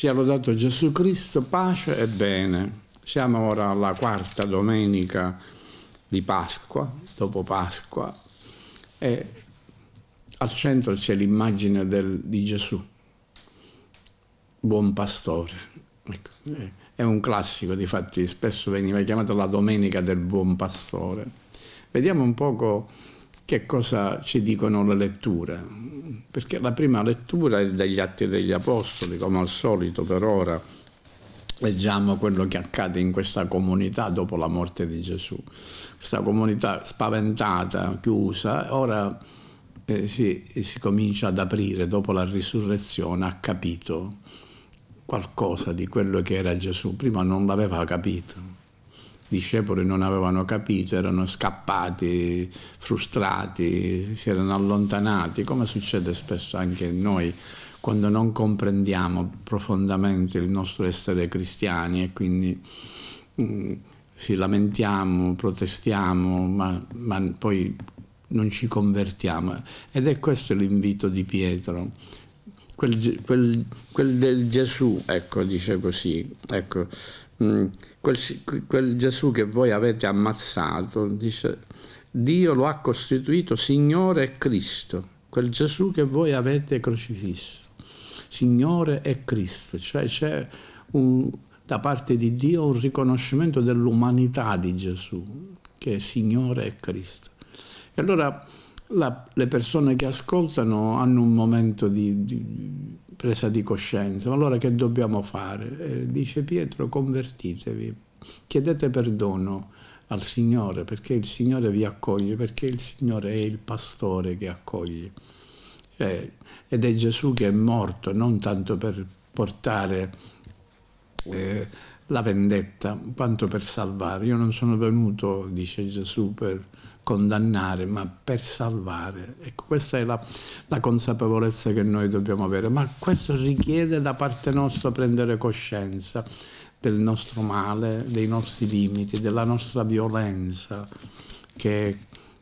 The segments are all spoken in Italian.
Sia lodato Gesù Cristo, pace e bene. Siamo ora alla quarta domenica di Pasqua, dopo Pasqua, e al centro c'è l'immagine di Gesù, buon pastore. Ecco, è un classico, di fatti spesso veniva chiamata la domenica del buon pastore. Vediamo un poco che cosa ci dicono le letture? Perché la prima lettura è degli Atti degli Apostoli, come al solito per ora leggiamo quello che accade in questa comunità dopo la morte di Gesù. Questa comunità spaventata, chiusa, ora eh, si, si comincia ad aprire dopo la risurrezione, ha capito qualcosa di quello che era Gesù, prima non l'aveva capito discepoli non avevano capito, erano scappati, frustrati, si erano allontanati, come succede spesso anche noi quando non comprendiamo profondamente il nostro essere cristiani e quindi ci mm, si lamentiamo, protestiamo, ma, ma poi non ci convertiamo. Ed è questo l'invito di Pietro. Quel, quel, quel, del Gesù, ecco, dice così, ecco, Mm, quel, quel Gesù che voi avete ammazzato, dice Dio lo ha costituito Signore e Cristo, quel Gesù che voi avete crocifisso, Signore e Cristo, cioè c'è un, da parte di Dio un riconoscimento dell'umanità di Gesù, che è Signore e Cristo. E allora la, le persone che ascoltano hanno un momento di, di presa di coscienza. Allora che dobbiamo fare? Eh, dice Pietro, convertitevi, chiedete perdono al Signore perché il Signore vi accoglie, perché il Signore è il pastore che accoglie. Cioè, ed è Gesù che è morto non tanto per portare... Eh, la vendetta, quanto per salvare. Io non sono venuto, dice Gesù, per condannare, ma per salvare. Ecco, questa è la, la consapevolezza che noi dobbiamo avere, ma questo richiede da parte nostra prendere coscienza del nostro male, dei nostri limiti, della nostra violenza, che,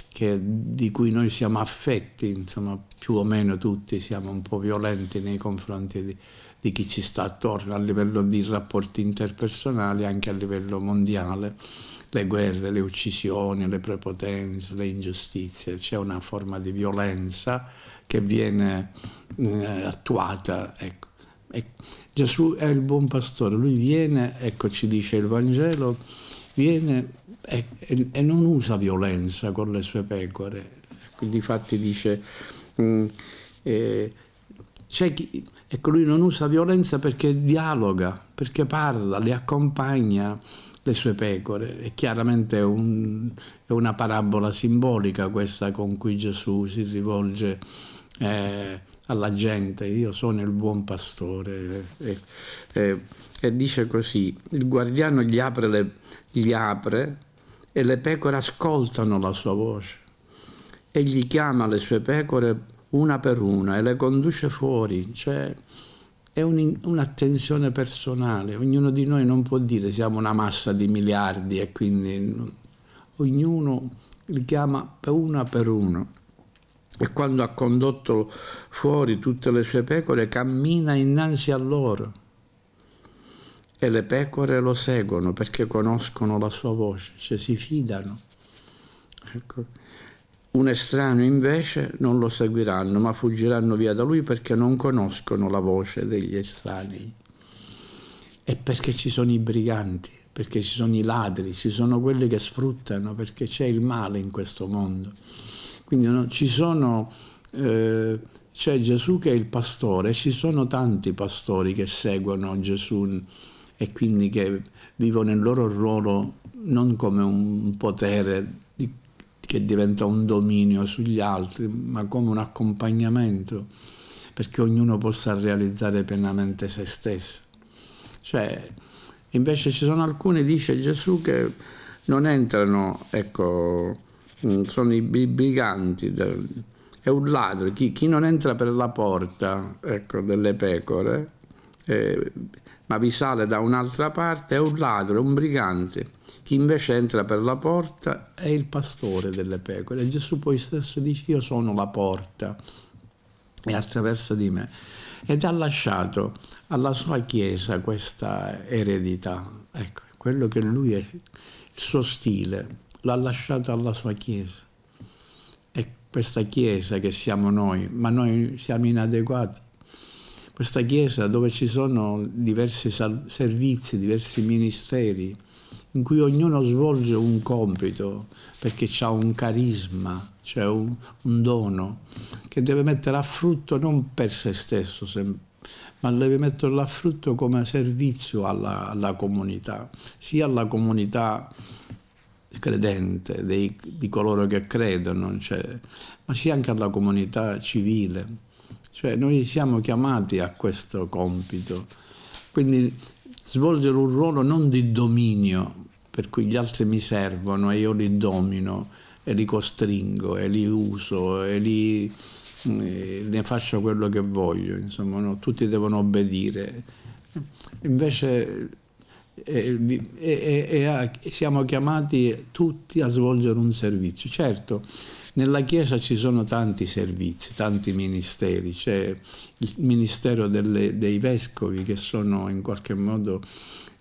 che, di cui noi siamo affetti, insomma, più o meno tutti siamo un po' violenti nei confronti di di chi ci sta attorno a livello di rapporti interpersonali anche a livello mondiale, le guerre, le uccisioni, le prepotenze, le ingiustizie, c'è una forma di violenza che viene eh, attuata. Ecco. Gesù è il buon pastore, lui viene, ecco ci dice il Vangelo, viene e, e, e non usa violenza con le sue pecore. Ecco, difatti dice... Mh, mm, eh, chi, ecco, lui non usa violenza perché dialoga, perché parla, le accompagna le sue pecore. È chiaramente un, è una parabola simbolica questa con cui Gesù si rivolge eh, alla gente. Io sono il buon pastore. E, e, e dice così, il guardiano gli apre, le, gli apre e le pecore ascoltano la sua voce. Egli chiama le sue pecore una per una e le conduce fuori, cioè è un'attenzione personale, ognuno di noi non può dire siamo una massa di miliardi e quindi ognuno li chiama una per uno E quando ha condotto fuori tutte le sue pecore cammina innanzi a loro e le pecore lo seguono perché conoscono la sua voce, cioè si fidano. Ecco. Un estraneo invece non lo seguiranno, ma fuggiranno via da lui perché non conoscono la voce degli estranei. E perché ci sono i briganti, perché ci sono i ladri, ci sono quelli che sfruttano, perché c'è il male in questo mondo. Quindi no, ci sono, eh, c'è Gesù che è il pastore, ci sono tanti pastori che seguono Gesù e quindi che vivono il loro ruolo non come un potere di che diventa un dominio sugli altri, ma come un accompagnamento perché ognuno possa realizzare pienamente se stesso. Cioè, invece ci sono alcuni, dice Gesù, che non entrano, ecco, mm, sono i briganti, è un ladro, chi, chi non entra per la porta ecco, delle pecore, ma vi sale da un'altra parte è un ladro, è un brigante. Chi invece entra per la porta è il pastore delle pecore. Gesù poi stesso dice io sono la porta e attraverso di me. Ed ha lasciato alla sua Chiesa questa eredità. Ecco, quello che lui è, il suo stile, l'ha lasciato alla sua Chiesa. E questa Chiesa che siamo noi, ma noi siamo inadeguati questa chiesa dove ci sono diversi servizi, diversi ministeri, in cui ognuno svolge un compito perché ha un carisma, cioè un, un, dono, che deve mettere a frutto non per se stesso, ma deve metterlo a frutto come servizio alla, alla comunità, sia alla comunità credente, dei, di coloro che credono, cioè, ma sia anche alla comunità civile cioè noi siamo chiamati a questo compito, quindi svolgere un ruolo non di dominio, per cui gli altri mi servono e io li domino e li costringo e li uso e li, eh, ne faccio quello che voglio, insomma no? tutti devono obbedire. Invece e, e, e a, siamo chiamati tutti a svolgere un servizio. Certo, nella Chiesa ci sono tanti servizi, tanti ministeri, c'è il ministero delle, dei vescovi che sono in qualche modo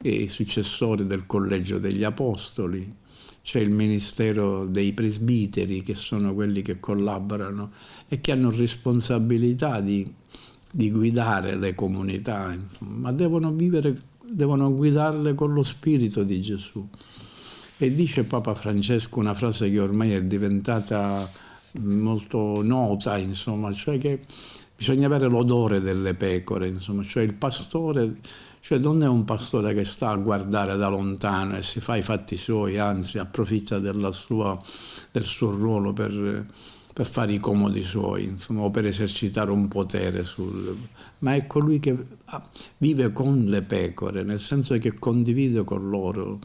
eh, i successori del collegio degli apostoli, c'è il ministero dei presbiteri che sono quelli che collaborano e che hanno responsabilità di, di guidare le comunità, insomma, ma devono vivere, devono guidarle con lo spirito di Gesù. E dice Papa Francesco una frase che ormai è diventata molto nota, insomma, cioè che bisogna avere l'odore delle pecore, insomma, cioè il pastore, cioè non è un pastore che sta a guardare da lontano e si fa i fatti suoi, anzi approfitta sua, del suo ruolo per, per, fare i comodi suoi, insomma, o per esercitare un potere sul... ma è colui che ah, vive con le pecore, nel senso che condivide con loro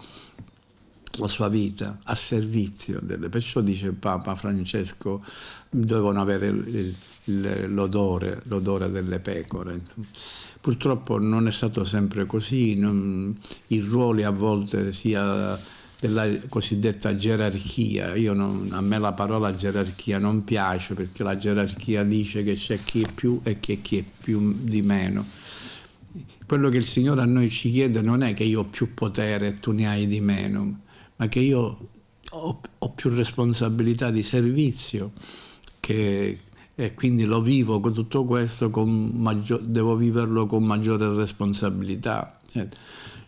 la sua vita a servizio delle perciò dice Papa Francesco dovevano avere l'odore, l'odore, delle pecore purtroppo non è stato sempre così non, i ruoli a volte sia della cosiddetta gerarchia non, a me la parola gerarchia non piace perché la gerarchia dice che c'è chi è più e che chi è più di meno quello che il Signore a noi ci chiede non è che io ho più potere e tu ne hai di meno, ma che io ho, ho più responsabilità di servizio che, e quindi lo vivo con tutto questo, con maggior, devo viverlo con maggiore responsabilità. Eh,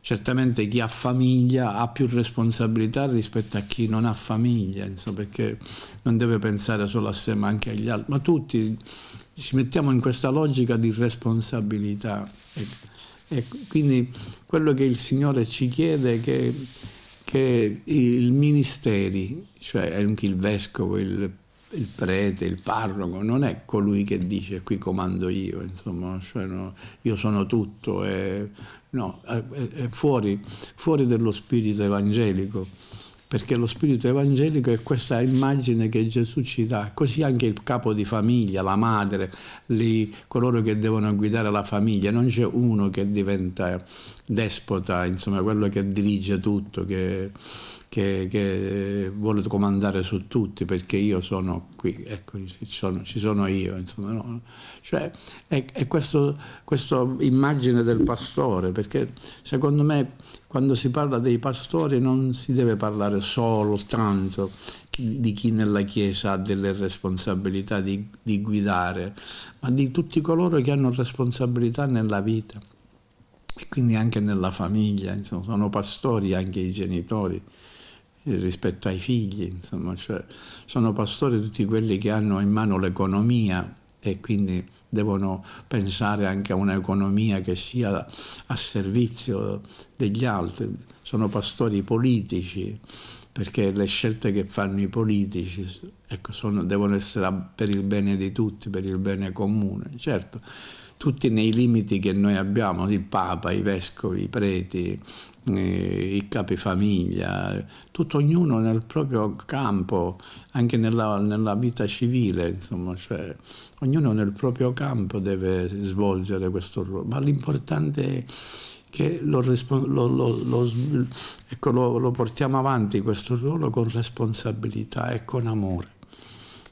certamente chi ha famiglia ha più responsabilità rispetto a chi non ha famiglia, insomma, perché non deve pensare solo a sé ma anche agli altri, ma tutti ci mettiamo in questa logica di responsabilità. E, e quindi quello che il Signore ci chiede è che che i ministeri, cioè anche il vescovo, il, il, prete, il parroco, non è colui che dice qui comando io, insomma, cioè no, io sono tutto, è, no, è, è fuori, fuori dello spirito evangelico perché lo spirito evangelico è questa immagine che Gesù ci dà, così anche il capo di famiglia, la madre, lì, coloro che devono guidare la famiglia, non c'è uno che diventa despota, insomma quello che dirige tutto, che che, che, vuole comandare su tutti perché io sono qui, ecco, ci sono, ci sono io. Insomma, no? cioè, è, è questa immagine del pastore, perché secondo me quando si parla dei pastori non si deve parlare solo tanto di chi nella Chiesa ha delle responsabilità di, di guidare, ma di tutti coloro che hanno responsabilità nella vita. E quindi anche nella famiglia, insomma, sono pastori anche i genitori, rispetto ai figli, insomma, cioè, sono pastori tutti quelli che hanno in mano l'economia e quindi devono pensare anche a un'economia che sia a servizio degli altri, sono pastori politici perché le scelte che fanno i politici ecco, sono, devono essere per il bene di tutti, per il bene comune, certo, tutti nei limiti che noi abbiamo, il Papa, i vescovi, i preti, eh, i capifamiglia, tutto ognuno nel proprio campo, anche nella, nella vita civile, insomma, cioè, ognuno nel proprio campo deve svolgere questo ruolo, ma l'importante è che lo, lo, lo, ecco, lo, portiamo avanti questo ruolo con responsabilità e con amore,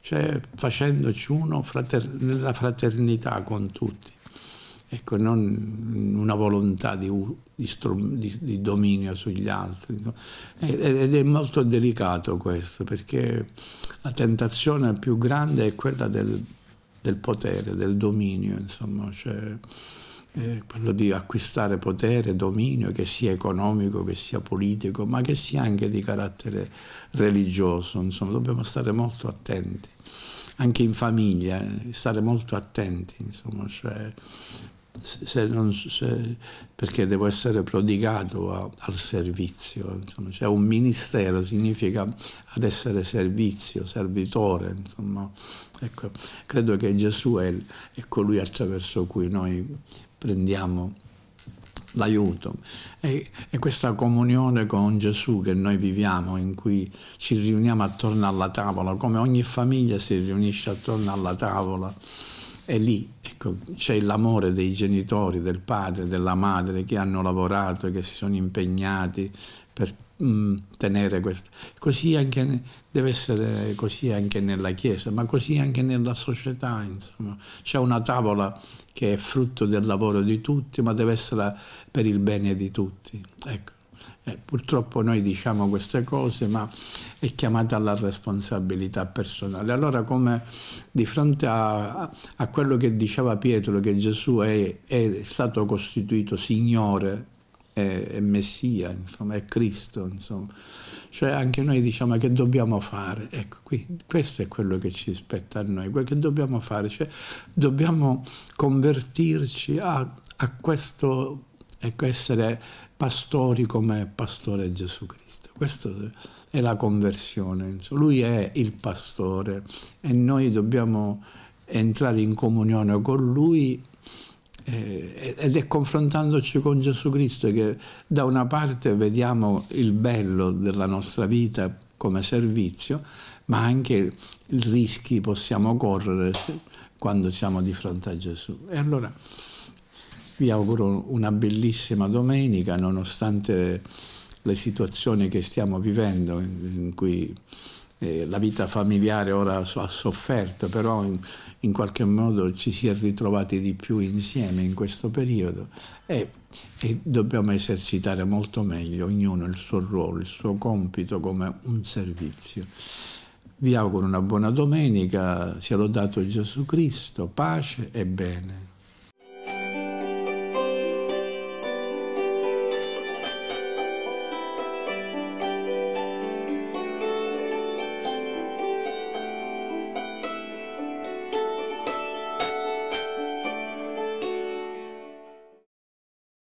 cioè facendoci uno frater nella fraternità con tutti ecco, non una volontà di, di, di dominio sugli altri. No? Eh, eh, ed è molto delicato questo, perché la tentazione più grande è quella del, del potere, del dominio, insomma, cioè, eh, quello di acquistare potere, dominio, che sia economico, che sia politico, ma che sia anche di carattere religioso, insomma, dobbiamo stare molto attenti anche in famiglia, stare molto attenti, insomma, cioè, se non, se, perché devo essere prodigato a, al servizio. Insomma. Cioè un ministero significa ad essere servizio, servitore. Insomma. Ecco, credo che Gesù è, è colui attraverso cui noi prendiamo l'aiuto. E, e, questa comunione con Gesù che noi viviamo, in cui ci riuniamo attorno alla tavola, come ogni famiglia si riunisce attorno alla tavola e lì ecco, c'è l'amore dei genitori, del padre, della madre che hanno lavorato, che si sono impegnati per mh, mm, tenere questo. Così anche, deve essere così anche nella Chiesa, ma così anche nella società. Insomma. C'è una tavola che è frutto del lavoro di tutti, ma deve essere per il bene di tutti. Ecco. Eh, purtroppo noi diciamo queste cose, ma è chiamata alla responsabilità personale. Allora, come di fronte a, a quello che diceva Pietro, che Gesù è, è stato costituito Signore, e Messia, insomma, è Cristo, insomma. Cioè anche noi diciamo che dobbiamo fare, ecco, qui, questo è quello che ci spetta a noi, quello che dobbiamo fare, cioè dobbiamo convertirci a, a questo ecco, essere pastori come pastore Gesù Cristo. Questa è la conversione, insomma. lui è il pastore e noi dobbiamo entrare in comunione con lui eh, ed è confrontandoci con Gesù Cristo che da una parte vediamo il bello della nostra vita come servizio, ma anche i rischi possiamo correre quando siamo di fronte a Gesù. E allora vi auguro una bellissima domenica nonostante le situazioni che stiamo vivendo in cui eh, la vita familiare ora ha sofferto, però in, in, qualche modo ci si è ritrovati di più insieme in questo periodo e, e dobbiamo esercitare molto meglio ognuno il suo ruolo, il suo compito come un servizio. Vi auguro una buona domenica, sia lodato Gesù Cristo, pace e bene.